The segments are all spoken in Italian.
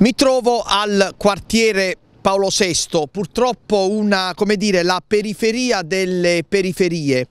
Mi trovo al quartiere Paolo VI, purtroppo una, come dire, la periferia delle periferie.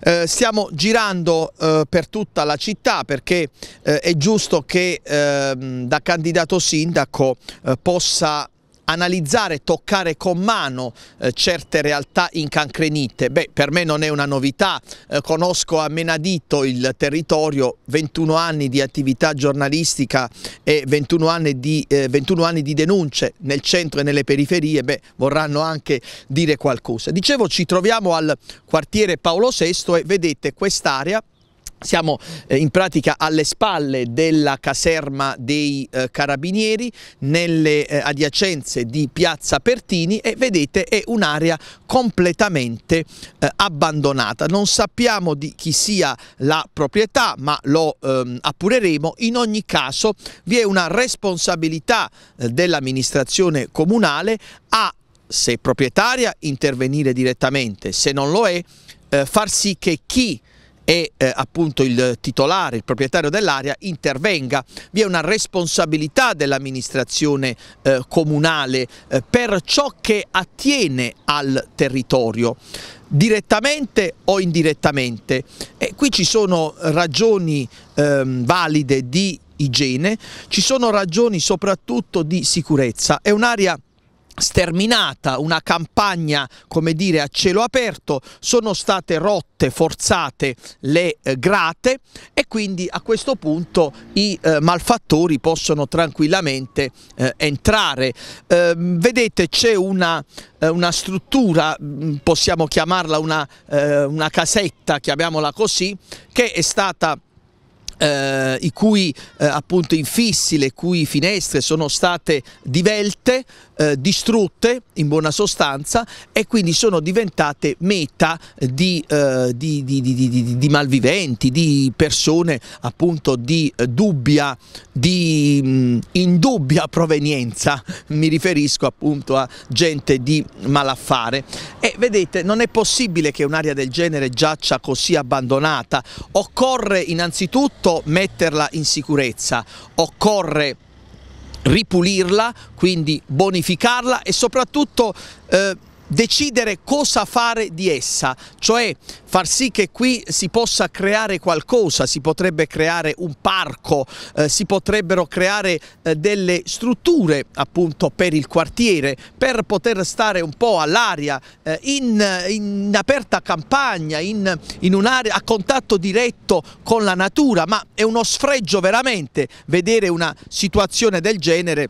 Eh, stiamo girando eh, per tutta la città perché eh, è giusto che ehm, da candidato sindaco eh, possa analizzare, toccare con mano eh, certe realtà incancrenite. Beh, per me non è una novità, eh, conosco a menadito il territorio, 21 anni di attività giornalistica e 21 anni di, eh, 21 anni di denunce nel centro e nelle periferie, beh, vorranno anche dire qualcosa. Dicevo, ci troviamo al quartiere Paolo VI e vedete quest'area siamo eh, in pratica alle spalle della caserma dei eh, Carabinieri, nelle eh, adiacenze di Piazza Pertini e vedete è un'area completamente abbandonata. Non sappiamo di chi sia la proprietà, ma lo ehm, appureremo. In ogni caso vi è una responsabilità dell'amministrazione comunale a, se proprietaria, intervenire direttamente, se non lo è, far sì che chi e eh, appunto il titolare, il proprietario dell'area intervenga. Vi è una responsabilità dell'amministrazione eh, comunale eh, per ciò che attiene al territorio direttamente o indirettamente e eh, qui ci sono ragioni ehm, valide di igiene, ci sono ragioni soprattutto di sicurezza, è un'area sterminata una campagna come dire a cielo aperto sono state rotte forzate le eh, grate e quindi a questo punto i eh, malfattori possono tranquillamente eh, entrare ehm, vedete c'è una eh, una struttura, mm, possiamo chiamarla una, eh, una casetta, chiamiamola così, che è stata eh, i cui eh, appunto infissi, le cui finestre sono state divelte, eh, distrutte in buona sostanza e quindi sono diventate meta di, eh, di, di, di malviventi, di persone appunto di eh, dubbia, di mh, dubbia provenienza, mi riferisco appunto a gente di malaffare. E vedete, non è possibile che un'area del genere giaccia così abbandonata, occorre innanzitutto metterla in sicurezza, occorre ripulirla, quindi bonificarla e soprattutto... Eh, decidere cosa fare di essa, cioè far sì che qui si possa creare qualcosa, si potrebbe creare un parco, eh, si potrebbero creare eh, delle strutture appunto per il quartiere, per poter stare un po' all'aria, eh, in, in, aperta campagna, in, in un'area a contatto diretto con la natura, ma è uno sfregio veramente vedere una situazione del genere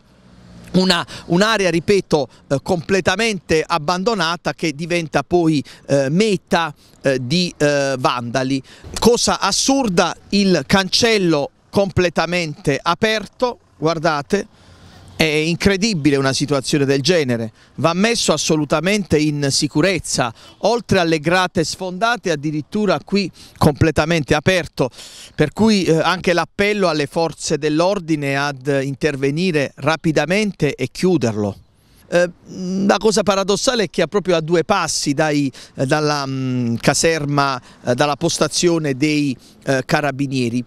un'area, un ripeto, eh, completamente abbandonata che diventa poi eh, meta eh, di eh, vandali. Cosa assurda, il cancello completamente aperto, guardate, è incredibile una situazione del genere, va messo assolutamente in sicurezza, oltre alle grate sfondate addirittura qui completamente aperto, per cui eh, anche l'appello alle forze dell'ordine ad intervenire rapidamente e chiuderlo. Eh, la cosa paradossale è che è proprio a due passi dai, eh, dalla mh, mm, caserma, dalla postazione dei eh, carabinieri.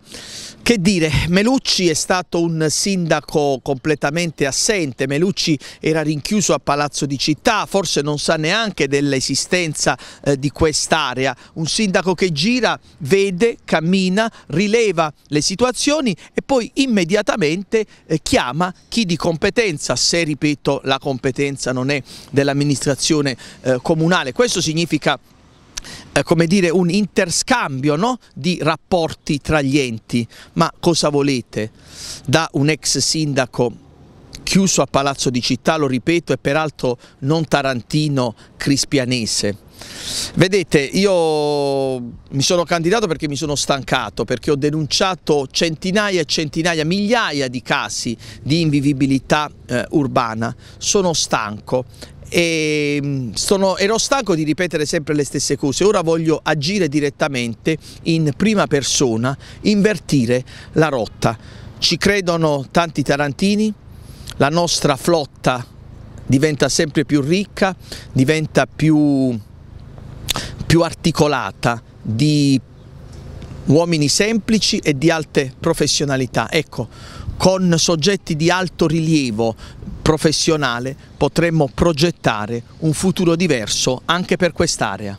Che dire, Melucci è stato un sindaco completamente assente, Melucci era rinchiuso a Palazzo di Città, forse non sa neanche dell'esistenza eh, di quest'area, un sindaco che gira, vede, cammina, rileva le situazioni e poi immediatamente eh, chiama chi di competenza, se ripeto la competenza non è dell'amministrazione eh, comunale, questo significa eh, come dire, un interscambio no? di rapporti tra gli enti. Ma cosa volete? Da un ex sindaco chiuso a Palazzo di Città, lo ripeto, e peraltro non tarantino, crispianese. Vedete, io mi sono candidato perché mi sono stancato, perché ho denunciato centinaia e centinaia, migliaia di casi di invivibilità eh, urbana. Sono stanco e ehm, sono, ero stanco di ripetere sempre le stesse cose, ora voglio agire direttamente in prima persona, invertire la rotta. Ci credono tanti tarantini, la nostra flotta diventa sempre più ricca, diventa più, più articolata di uomini semplici e di alte professionalità. Ecco, con soggetti di alto rilievo professionale potremmo progettare un futuro diverso anche per quest'area.